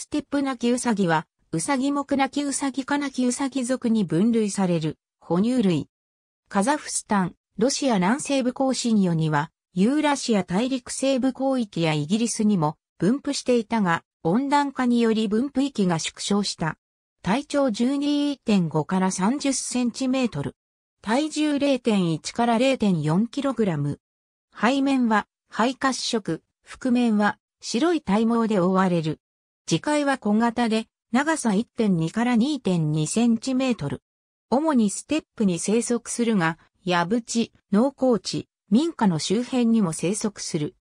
ステップなきウサギは、ウサギ目なきウサギかなきウサギ属に分類される、哺乳類。カザフスタン、ロシア南西部高新予には、ユーラシア大陸西部広域やイギリスにも分布していたが、温暖化により分布域が縮小した。体長12.5から30センチメートル。体重0.1から0.4キログラム。背面は、肺褐色、覆面は白い体毛で覆われる。次回は小型で、長さ1.2から2.2センチメートル。主にステップに生息するが、矢淵、農耕地、民家の周辺にも生息する。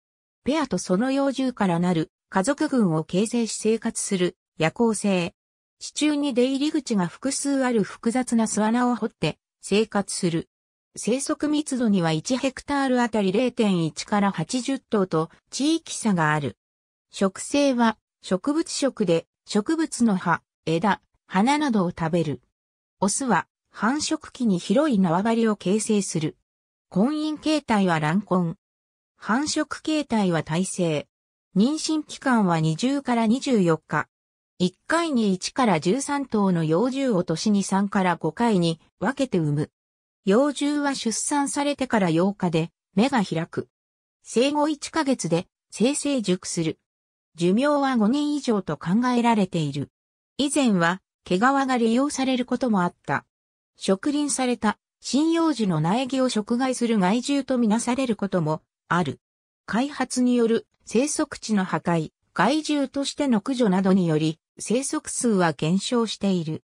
ペアとその幼獣からなる家族群を形成し生活する夜行性。地中に出入り口が複数ある複雑な巣穴を掘って生活する。生息密度には1ヘクタールあたり0.1から80頭と地域差がある。植生は植物食で植物の葉、枝、花などを食べる。オスは繁殖期に広い縄張りを形成する。婚姻形態は卵婚。繁殖形態は耐性。妊娠期間は20から24日。1回に1から13頭の幼獣を年に3から5回に分けて産む。幼獣は出産されてから8日で目が開く。生後1ヶ月で生成熟する。寿命は5年以上と考えられている。以前は、毛皮が利用されることもあった。植林された針葉樹の苗木を食害する害獣とみなされることもある。開発による生息地の破壊、害獣としての駆除などにより生息数は減少している。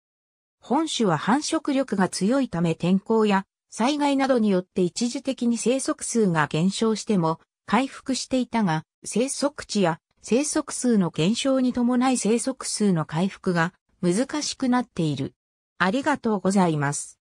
本種は繁殖力が強いため天候や災害などによって一時的に生息数が減少しても回復していたが生息地や生息数の減少に伴い生息数の回復が難しくなっている。ありがとうございます。